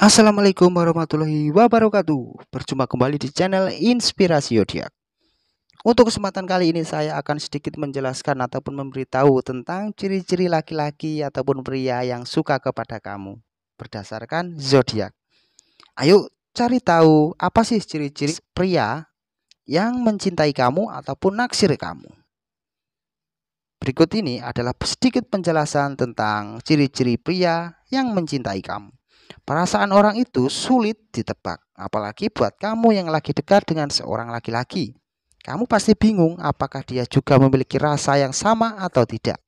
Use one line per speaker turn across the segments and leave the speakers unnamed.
Assalamualaikum warahmatullahi wabarakatuh Berjumpa kembali di channel Inspirasi Zodiak. Untuk kesempatan kali ini saya akan sedikit menjelaskan ataupun memberitahu tentang ciri-ciri laki-laki ataupun pria yang suka kepada kamu Berdasarkan zodiak. Ayo cari tahu apa sih ciri-ciri pria yang mencintai kamu ataupun naksir kamu Berikut ini adalah sedikit penjelasan tentang ciri-ciri pria yang mencintai kamu Perasaan orang itu sulit ditebak, apalagi buat kamu yang lagi dekat dengan seorang laki-laki. Kamu pasti bingung apakah dia juga memiliki rasa yang sama atau tidak.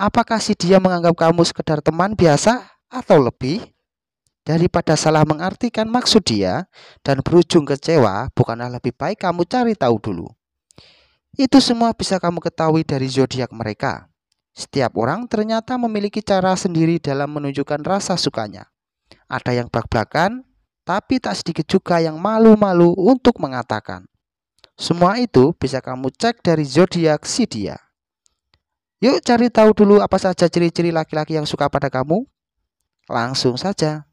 Apakah si dia menganggap kamu sekedar teman biasa atau lebih? Daripada salah mengartikan maksud dia dan berujung kecewa, bukanlah lebih baik kamu cari tahu dulu. Itu semua bisa kamu ketahui dari zodiak mereka. Setiap orang ternyata memiliki cara sendiri dalam menunjukkan rasa sukanya. Ada yang bak-bakan, tapi tak sedikit juga yang malu-malu untuk mengatakan. Semua itu bisa kamu cek dari zodiak si dia. Yuk cari tahu dulu apa saja ciri-ciri laki-laki yang suka pada kamu. Langsung saja.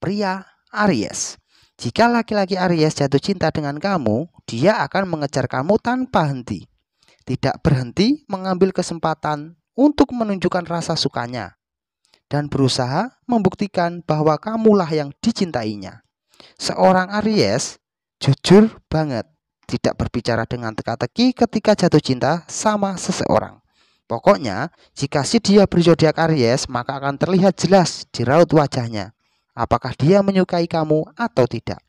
Pria Aries. Jika laki-laki Aries jatuh cinta dengan kamu, dia akan mengejar kamu tanpa henti. Tidak berhenti mengambil kesempatan untuk menunjukkan rasa sukanya dan berusaha membuktikan bahwa kamulah yang dicintainya. Seorang Aries jujur banget, tidak berbicara dengan teka-teki ketika jatuh cinta sama seseorang. Pokoknya, jika si dia berzodiak Aries, maka akan terlihat jelas di raut wajahnya apakah dia menyukai kamu atau tidak.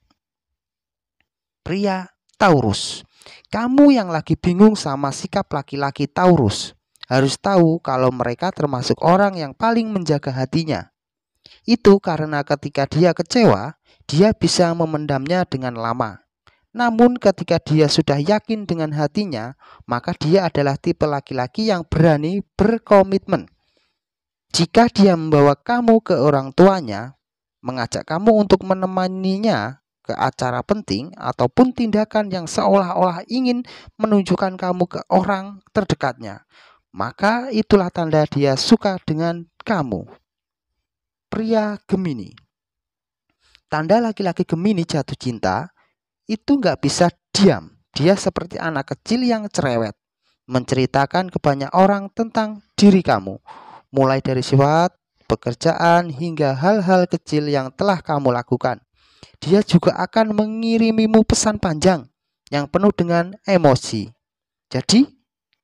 Pria Taurus, kamu yang lagi bingung sama sikap laki-laki Taurus, harus tahu kalau mereka termasuk orang yang paling menjaga hatinya. Itu karena ketika dia kecewa, dia bisa memendamnya dengan lama. Namun ketika dia sudah yakin dengan hatinya, maka dia adalah tipe laki-laki yang berani berkomitmen. Jika dia membawa kamu ke orang tuanya, mengajak kamu untuk menemaninya ke acara penting ataupun tindakan yang seolah-olah ingin menunjukkan kamu ke orang terdekatnya, maka itulah tanda dia suka dengan kamu. Pria Gemini Tanda laki-laki Gemini jatuh cinta itu nggak bisa diam. Dia seperti anak kecil yang cerewet, menceritakan ke banyak orang tentang diri kamu, mulai dari sifat, pekerjaan, hingga hal-hal kecil yang telah kamu lakukan. Dia juga akan mengirimimu pesan panjang yang penuh dengan emosi. Jadi,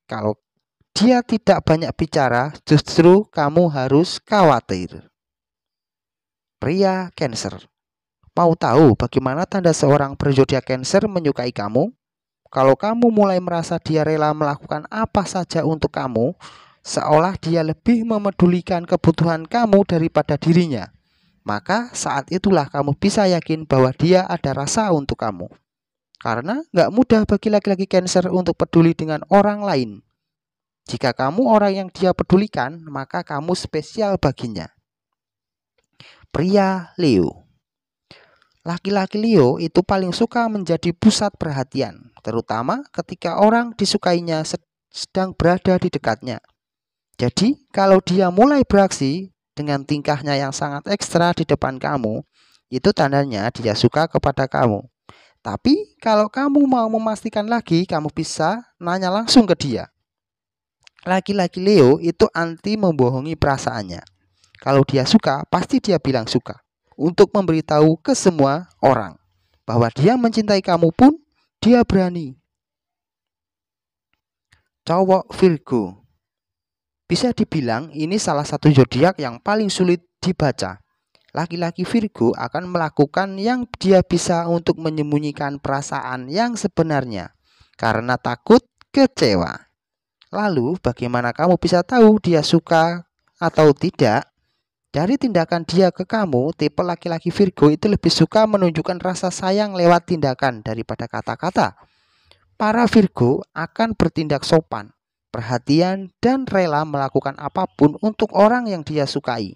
kalau dia tidak banyak bicara, justru kamu harus khawatir. Pria Cancer Mau tahu bagaimana tanda seorang berjodiah Cancer menyukai kamu? Kalau kamu mulai merasa dia rela melakukan apa saja untuk kamu, seolah dia lebih memedulikan kebutuhan kamu daripada dirinya, maka saat itulah kamu bisa yakin bahwa dia ada rasa untuk kamu. Karena nggak mudah bagi laki-laki Cancer untuk peduli dengan orang lain. Jika kamu orang yang dia pedulikan, maka kamu spesial baginya. Pria Leo Laki-laki Leo itu paling suka menjadi pusat perhatian, terutama ketika orang disukainya sedang berada di dekatnya. Jadi, kalau dia mulai beraksi dengan tingkahnya yang sangat ekstra di depan kamu, itu tandanya dia suka kepada kamu. Tapi kalau kamu mau memastikan lagi, kamu bisa nanya langsung ke dia laki-laki Leo itu anti membohongi perasaannya. Kalau dia suka, pasti dia bilang suka untuk memberitahu ke semua orang bahwa dia mencintai kamu pun dia berani. Cowok Virgo. Bisa dibilang ini salah satu zodiak yang paling sulit dibaca. Laki-laki Virgo akan melakukan yang dia bisa untuk menyembunyikan perasaan yang sebenarnya karena takut kecewa. Lalu, bagaimana kamu bisa tahu dia suka atau tidak? Dari tindakan dia ke kamu, tipe laki-laki Virgo itu lebih suka menunjukkan rasa sayang lewat tindakan daripada kata-kata. Para Virgo akan bertindak sopan, perhatian, dan rela melakukan apapun untuk orang yang dia sukai.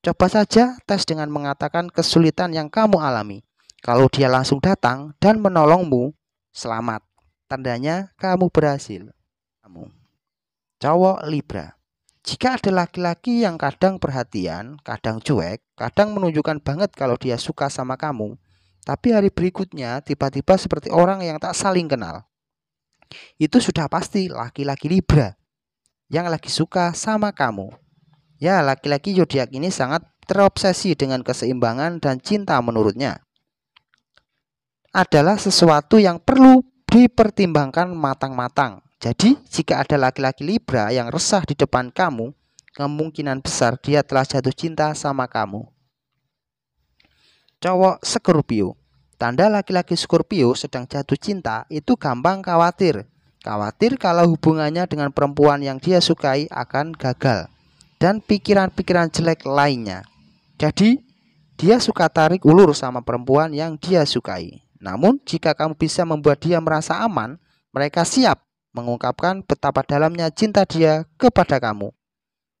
Coba saja tes dengan mengatakan kesulitan yang kamu alami. Kalau dia langsung datang dan menolongmu, selamat. Tandanya kamu berhasil kamu. Cowok Libra. Jika ada laki-laki yang kadang perhatian, kadang cuek, kadang menunjukkan banget kalau dia suka sama kamu, tapi hari berikutnya tiba-tiba seperti orang yang tak saling kenal. Itu sudah pasti laki-laki Libra yang lagi suka sama kamu. Ya, laki-laki zodiak ini sangat terobsesi dengan keseimbangan dan cinta menurutnya. Adalah sesuatu yang perlu dipertimbangkan matang-matang jadi, jika ada laki-laki Libra yang resah di depan kamu, kemungkinan besar dia telah jatuh cinta sama kamu. Cowok Scorpio Tanda laki-laki Scorpio sedang jatuh cinta itu gampang khawatir. Khawatir kalau hubungannya dengan perempuan yang dia sukai akan gagal. Dan pikiran-pikiran jelek lainnya. Jadi, dia suka tarik ulur sama perempuan yang dia sukai. Namun, jika kamu bisa membuat dia merasa aman, mereka siap mengungkapkan betapa dalamnya cinta dia kepada kamu.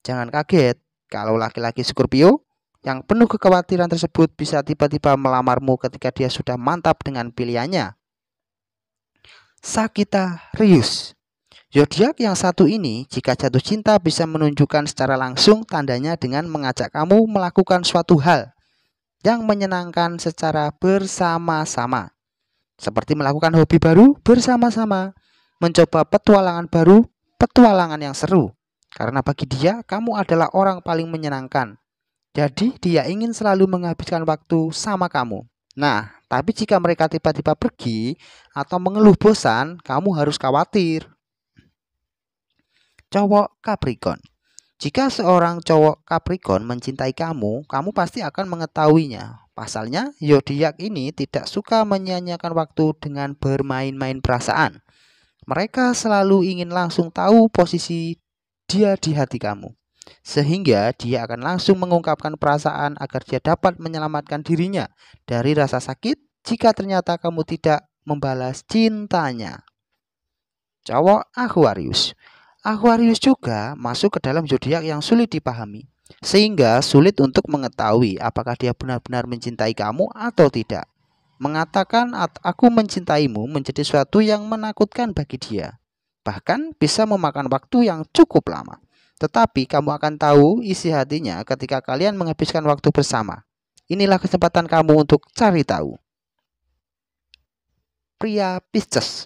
Jangan kaget kalau laki-laki Scorpio yang penuh kekhawatiran tersebut bisa tiba-tiba melamarmu ketika dia sudah mantap dengan pilihannya. Sakita Rius Zodiak yang satu ini, jika jatuh cinta bisa menunjukkan secara langsung tandanya dengan mengajak kamu melakukan suatu hal yang menyenangkan secara bersama-sama. Seperti melakukan hobi baru bersama-sama, mencoba petualangan baru, petualangan yang seru. Karena bagi dia, kamu adalah orang paling menyenangkan. Jadi, dia ingin selalu menghabiskan waktu sama kamu. Nah, tapi jika mereka tiba-tiba pergi atau mengeluh bosan, kamu harus khawatir. Cowok Capricorn jika seorang cowok Capricorn mencintai kamu, kamu pasti akan mengetahuinya. Pasalnya, Yodiak ini tidak suka menyia waktu dengan bermain-main perasaan. Mereka selalu ingin langsung tahu posisi dia di hati kamu, sehingga dia akan langsung mengungkapkan perasaan agar dia dapat menyelamatkan dirinya dari rasa sakit jika ternyata kamu tidak membalas cintanya. Cowok Aquarius. Aquarius juga masuk ke dalam zodiak yang sulit dipahami, sehingga sulit untuk mengetahui apakah dia benar-benar mencintai kamu atau tidak. Mengatakan aku mencintaimu menjadi suatu yang menakutkan bagi dia. Bahkan bisa memakan waktu yang cukup lama. Tetapi kamu akan tahu isi hatinya ketika kalian menghabiskan waktu bersama. Inilah kesempatan kamu untuk cari tahu. Pria Pisces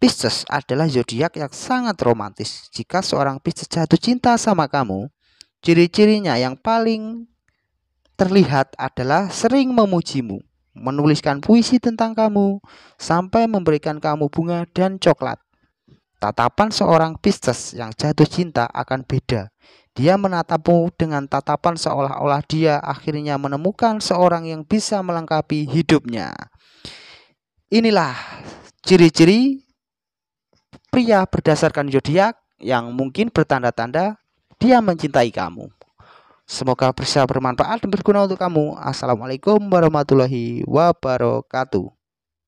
Pisces adalah zodiak yang sangat romantis. Jika seorang Pisces jatuh cinta sama kamu, ciri-cirinya yang paling terlihat adalah sering memujimu menuliskan puisi tentang kamu, sampai memberikan kamu bunga dan coklat. Tatapan seorang Pisces yang jatuh cinta akan beda. Dia menatapmu dengan tatapan seolah-olah dia akhirnya menemukan seorang yang bisa melengkapi hidupnya. Inilah ciri-ciri pria berdasarkan zodiak yang mungkin bertanda-tanda dia mencintai kamu. Semoga bisa bermanfaat dan berguna untuk kamu. Assalamualaikum warahmatullahi wabarakatuh.